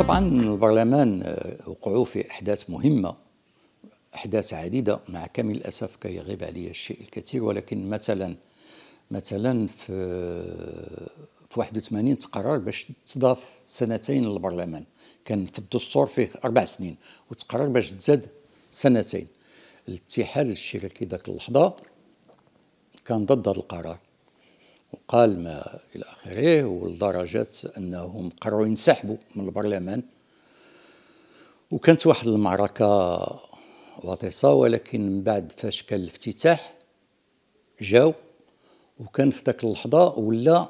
طبعا البرلمان آه، وقعوا في احداث مهمه احداث عديده مع كامل الاسف كي يغيب علي الشيء الكثير ولكن مثلا مثلا في في 81 تقرر باش تضاف سنتين للبرلمان كان في الدستور فيه اربع سنين وتقرر باش تزاد سنتين الاتحاد الاشتراكي ذاك اللحظه كان ضد هذا القرار وقال ما إلى آخره ولدرجة أنهم قرروا ينسحبوا من البرلمان وكانت واحد المعركة وطيسة ولكن من بعد فاش كان الافتتاح جاو وكان في ذاك اللحظة ولا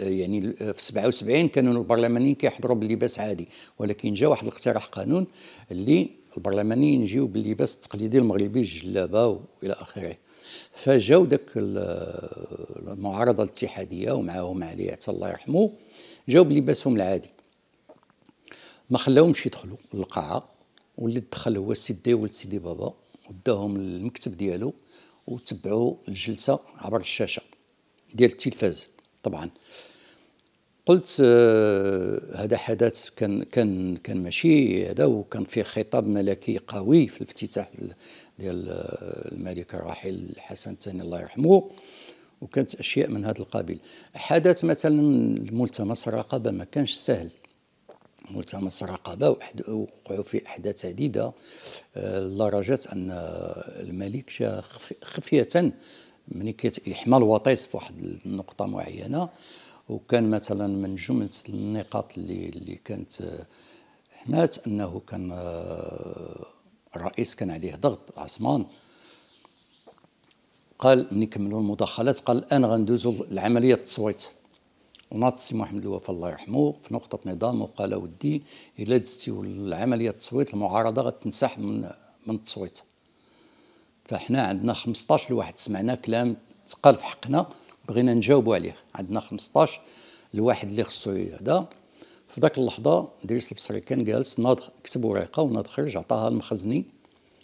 يعني في 77 كانوا البرلمانيين كيحضروا باللباس عادي ولكن جا واحد الاقتراح قانون اللي البرلمانيين يجيو باللباس التقليدي المغربي الجلابه والى اخره فجاو داك المعارضه الاتحاديه ومعاهم علي حتى الله يرحمه جاو بلباسهم العادي ما خلاهمش يدخلوا للقاعه واللي دخل هو سيدي ولد سيدي بابا وداهم للمكتب ديالو وتبعوا الجلسه عبر الشاشه ديال التلفاز طبعا قلت آه، هذا حدث كان كان كان ماشي هذا وكان فيه خطاب ملكي قوي في الافتتاح ديال آه، الملك الراحل الحسن الثاني الله يرحمه وكانت اشياء من هذا القبيل حدث مثلا الملتمس الرقابه ما كانش سهل ملتمس الرقابه وقعوا فيه احداث عديده آه، لدرجه ان الملك جاء خفيه من كيحمى الوطيس في واحد النقطه معينه وكان مثلا من جمله النقاط اللي اللي كانت حنات آه، انه كان آه، الرئيس كان عليه ضغط عثمان قال ملي كملوا المداخلات قال الان غندوزوا لعمليه التصويت وناط السي محمد الوفا الله يرحمه في نقطه نظام وقال ودي الا دزتيو لعمليه التصويت المعارضه غتنسحب من من التصويت فاحنا عندنا 15 لواحد سمعنا كلام تقال في حقنا بغينا نجاوبوا عليه عندنا 15 الواحد اللي خصو هذا في ذاك اللحظه دريس البصري كان جالس ناض كتب ورقه وناض خرج عطاها المخزني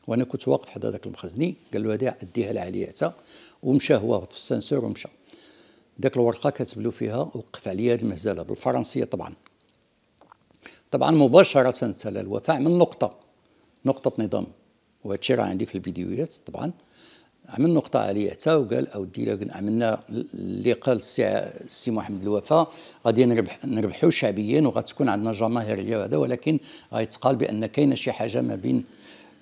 وانا كنت واقف حدا ذاك المخزني قال له هذه اديها لعلي عتا ومشى هو في السانسور ومشى ذاك الورقه كاتب له فيها وقف عليا هذه المهزله بالفرنسيه طبعا طبعا مباشره تلا الوفاء من نقطه نقطه نظام وهادشي راه عندي في الفيديوهات طبعا عمل نقطة عالية حتى وقال أودي عملنا اللي قال السي محمد الوفا غادي نربح نربحوا شعبيا وغتكون عندنا جماهيريه وهذا ولكن غيتقال بان كاينه شي حاجه ما بين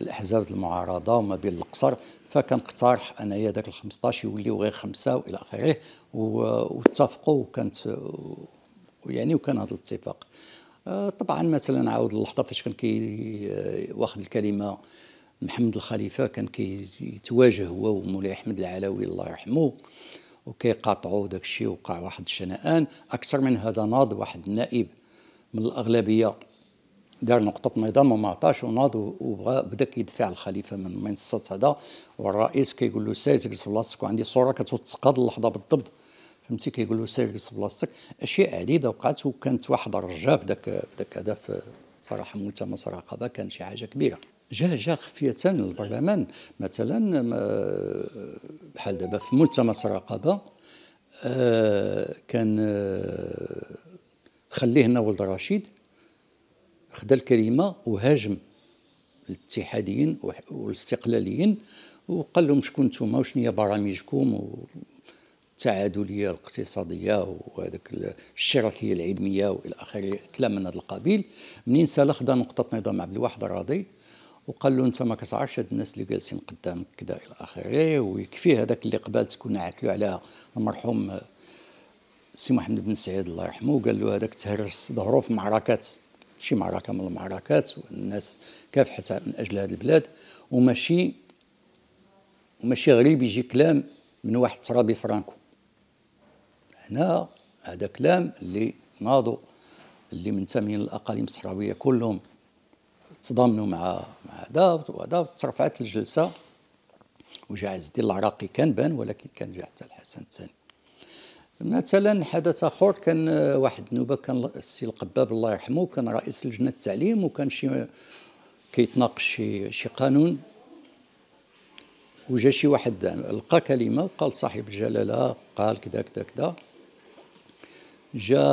الاحزاب المعارضه وما بين القصر فكنقترح انايا ذاك ال 15 يوليو غير خمسه والى اخره واتفقوا وكانت يعني وكان هذا الاتفاق آه، طبعا مثلا عاود اللحظه فاش كان كي آه، واخذ الكلمه محمد الخليفه كان كيتواجه هو ومولاي احمد العلوي الله يرحمه وكيقاطعوا داك الشيء وقع واحد الشنآن اكثر من هذا ناض واحد النائب من الاغلبيه دار نقطة نظام وما عطاش وناض وبغى بدا كيدفع الخليفة من منصة هذا والرئيس كيقول له سير تجلس في بلاصتك وعندي صورة كتوثق اللحظة بالضبط فهمتي كيقول له سير تجلس في بلاصتك اشياء عديدة وقعت وكانت واحد الرجاء في ذاك في ذاك هذا صراحة ملتمس رقبة كان شي حاجة كبيرة جا جا خفية للبرلمان مثلا آه، بحال دابا في ملتمس الرقابة آه، كان آه، خليه هنا ولد رشيد خدا الكلمة وهاجم الاتحاديين والاستقلاليين وقال لهم شكون نتوما وشنو هي برامجكم التعادليه الاقتصاديه وهذاك الشراكيه العلميه والى اخره كلام من هذا القبيل منين خدا نقطه نظام عبد الواحد الراضي وقال له انت ما كتعرفش هاد الناس اللي جالسين قدامك كذا الى اخره ويكفي هذاك اللي قبال تكون عاتلو على المرحوم سي محمد بن سعيد الله يرحمه قال له هذاك تهرس ظهره في معركات شي معركه من المعركات والناس كافحت من اجل هذه البلاد وماشي وماشي غريب يجي كلام من واحد ترابي فرانكو هنا هذا كلام اللي ناضوا اللي منتمين للاقاليم الصحراويه كلهم تضامنوا مع مع هذا وهذا ترفعت الجلسه وجا عز الدين العراقي كان بان ولكن كان جا حتى الحسن الثاني مثلا حدث اخر كان واحد النوبه كان السي القباب الله يرحمه كان رئيس لجنه التعليم وكان شي كيتناقش شي, شي قانون وجا شي واحد لقى كلمه وقال صاحب الجلاله قال كذا كذا كذا جا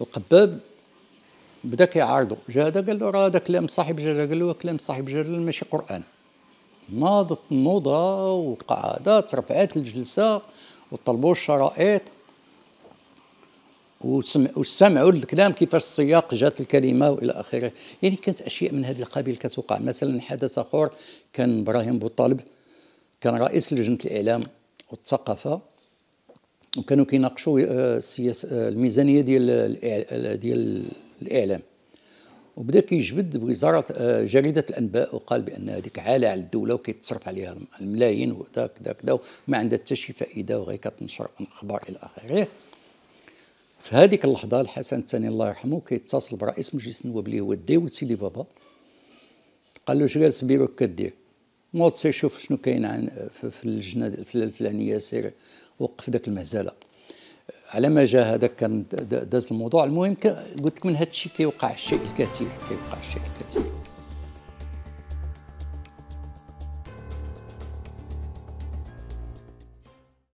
القباب بدا كيعارضو جا هذا قال له راه هذا كلام صاحب جلال قال له كلام صاحب جلال ماشي قران ناضت النوضه والقعده رفعات الجلسه وطلبوا الشرائط وسمعوا الكلام كيفاش السياق جات الكلمه والى اخره يعني كانت اشياء من هذا القبيل كتوقع مثلا حدث اخر كان ابراهيم بوطالب كان رئيس لجنه الاعلام والثقافه وكانوا كيناقشوا السياسه آه، آه، الميزانيه ديال ديال الاعلام وبدا كيجبد بوزاره آه، جريده الانباء وقال بان هذيك عاله على الدوله وكيتصرف عليها الملايين وكذا كذا كذا وما عندها حتى شي فائده وغير كتنشر اخبار الى اخره في هذيك اللحظه الحسن الثاني الله يرحمه كيتصل برئيس مجلس النواب اللي هو الداود سيدي بابا قال له شغال سبيرو كدير نوض سير شوف شنو كاين في اللجنه الفلانيه سير وقف داك المهزله على ما جاء هذا كان داز الموضوع المهم قلت لك من هذا الشيء كيوقع الشيء الكثير كيوقع الشيء الكثير